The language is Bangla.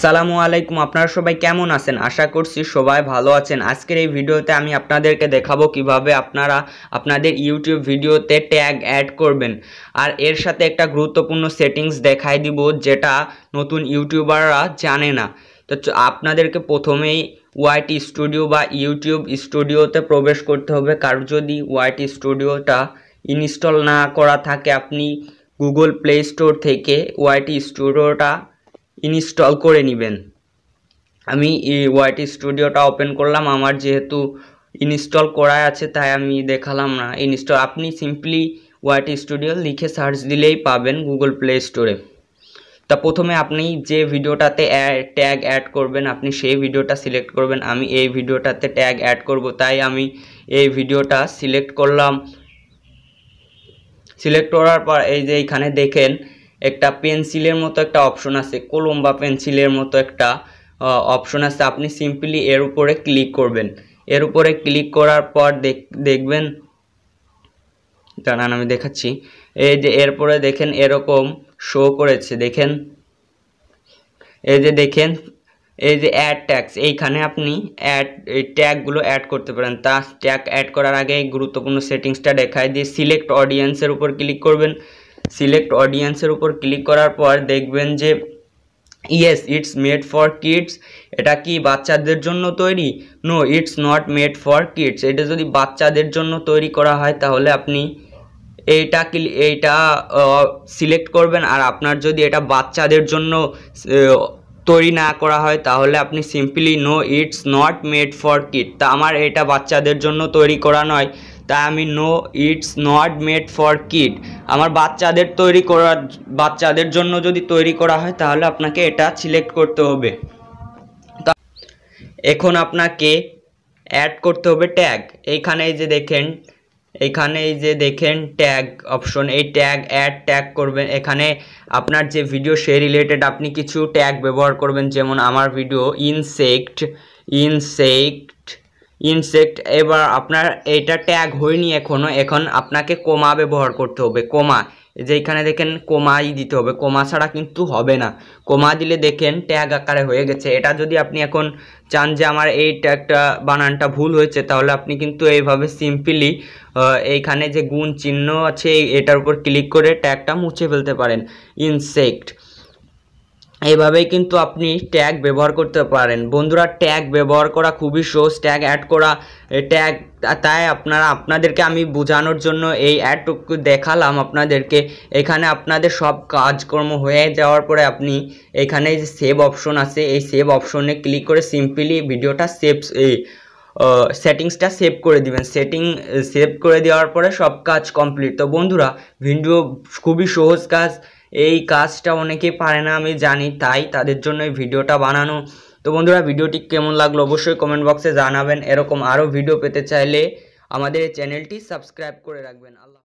আসসালামু আলাইকুম আপনারা সবাই কেমন আছেন আশা করছি সবাই ভালো আছেন আজকের এই ভিডিওতে আমি আপনাদেরকে দেখাবো কিভাবে আপনারা আপনাদের ইউটিউব ভিডিওতে ট্যাগ অ্যাড করবেন আর এর সাথে একটা গুরুত্বপূর্ণ সেটিংস দেখাই দিব যেটা নতুন ইউটিউবাররা জানে না তো আপনাদেরকে প্রথমেই ওয়াইটি স্টুডিও বা ইউটিউব স্টুডিওতে প্রবেশ করতে হবে কারো যদি ওয়াইটি স্টুডিওটা ইনস্টল না করা থাকে আপনি গুগল প্লে স্টোর থেকে ওয়াইটি স্টুডিওটা ইনস্টল করে নেবেন আমি এই ওয়াইটি স্টুডিওটা ওপেন করলাম আমার যেহেতু ইনস্টল করা আছে তাই আমি দেখালাম না ইনস্টল আপনি সিম্পলি ওয়াইটি স্টুডিও লিখে সার্চ দিলেই পাবেন গুগল প্লে স্টোরে তা প্রথমে আপনি যে ভিডিওটাতে ট্যাগ অ্যাড করবেন আপনি সেই ভিডিওটা সিলেক্ট করবেন আমি এই ভিডিওটাতে ট্যাগ অ্যাড করব তাই আমি এই ভিডিওটা সিলেক্ট করলাম সিলেক্ট করার পর এই যে এইখানে দেখেন একটা পেন্সিলের মতো একটা অপশন আছে কলম বা পেন্সিলের মতো একটা অপশন আছে আপনি সিম্পলি এর উপরে ক্লিক করবেন এর উপরে ক্লিক করার পর দেখবেন দাঁড়ান আমি দেখাচ্ছি এই যে এরপরে দেখেন এরকম শো করেছে দেখেন এই যে দেখেন এই যে অ্যাড ট্যাক্স এইখানে আপনি অ্যাড এই ট্যাগগুলো অ্যাড করতে পারেন তা ট্যাগ অ্যাড করার আগে গুরুত্বপূর্ণ সেটিংসটা দেখায় দিয়ে সিলেক্ট অডিয়েন্সের উপর ক্লিক করবেন সিলেক্ট অডিয়েন্সের উপর ক্লিক করার পর দেখবেন যে yes it's made for kids এটা কি বাচ্চাদের জন্য তৈরি no it's not made for kids এটা যদি বাচ্চাদের জন্য তৈরি করা হয় তাহলে আপনি এইটা এইটা সিলেক্ট করবেন আর আপনার যদি এটা বাচ্চাদের জন্য তৈরি না করা হয় তাহলে আপনি simply no it's not made for kid তা আমার এটা বাচ্চাদের জন্য তৈরি করা নয় তাই আমি no it's not made for kid আমার বাচ্চাদের তৈরি করার বাচ্চাদের জন্য যদি তৈরি করা হয় তাহলে আপনাকে এটা সিলেক্ট করতে হবে এখন আপনাকে অ্যাড করতে হবে ট্যাগ এইখানে যে দেখেন এখানে যে দেখেন ট্যাগ অপশন এই ট্যাগ অ্যাড ট্যাগ করবেন এখানে আপনার যে ভিডিও সে রিলেটেড আপনি কিছু ট্যাগ ব্যবহার করবেন যেমন আমার ভিডিও ইনসেক্ট ইনসেক্ট ইনসেক্ট এবার আপনার এটা ট্যাগ হয়নি এখনও এখন আপনাকে কোমা ব্যবহার করতে হবে কোমা যেখানে দেখেন কোমাই দিতে হবে কোমা ছাড়া কিন্তু হবে না কোমা দিলে দেখেন ট্যাগ আকারে হয়ে গেছে এটা যদি আপনি এখন চান যে আমার এই ট্যাগটা বানানটা ভুল হয়েছে তাহলে আপনি কিন্তু এইভাবে সিম্পলি এইখানে যে গুণ চিহ্ন আছে এটার উপর ক্লিক করে ট্যাগটা মুছে ফেলতে পারেন ইনসেক্ট এভাবেই কিন্তু আপনি ট্যাগ ব্যবহার করতে পারেন বন্ধুরা ট্যাগ ব্যবহার করা খুবই সহজ ট্যাগ অ্যাড করা ট্যাগ তাই আপনারা আপনাদেরকে আমি বোঝানোর জন্য এই অ্যাডটুকু দেখালাম আপনাদেরকে এখানে আপনাদের সব কাজকর্ম হয়ে যাওয়ার পরে আপনি এখানে যে সেভ অপশন আছে এই সেভ অপশনে ক্লিক করে সিম্পলি ভিডিওটা সেভ এই সেটিংসটা সেভ করে দিবেন সেটিং সেভ করে দেওয়ার পরে সব কাজ কমপ্লিট তো বন্ধুরা ভিডিও খুবই সহজ কাজ এই কাজটা অনেকে পারে না আমি জানি তাই তাদের জন্য এই ভিডিওটা বানানো তো বন্ধুরা ভিডিওটি কেমন লাগলো অবশ্যই কমেন্ট বক্সে জানাবেন এরকম আরও ভিডিও পেতে চাইলে আমাদের চ্যানেলটি সাবস্ক্রাইব করে রাখবেন আল্লাহ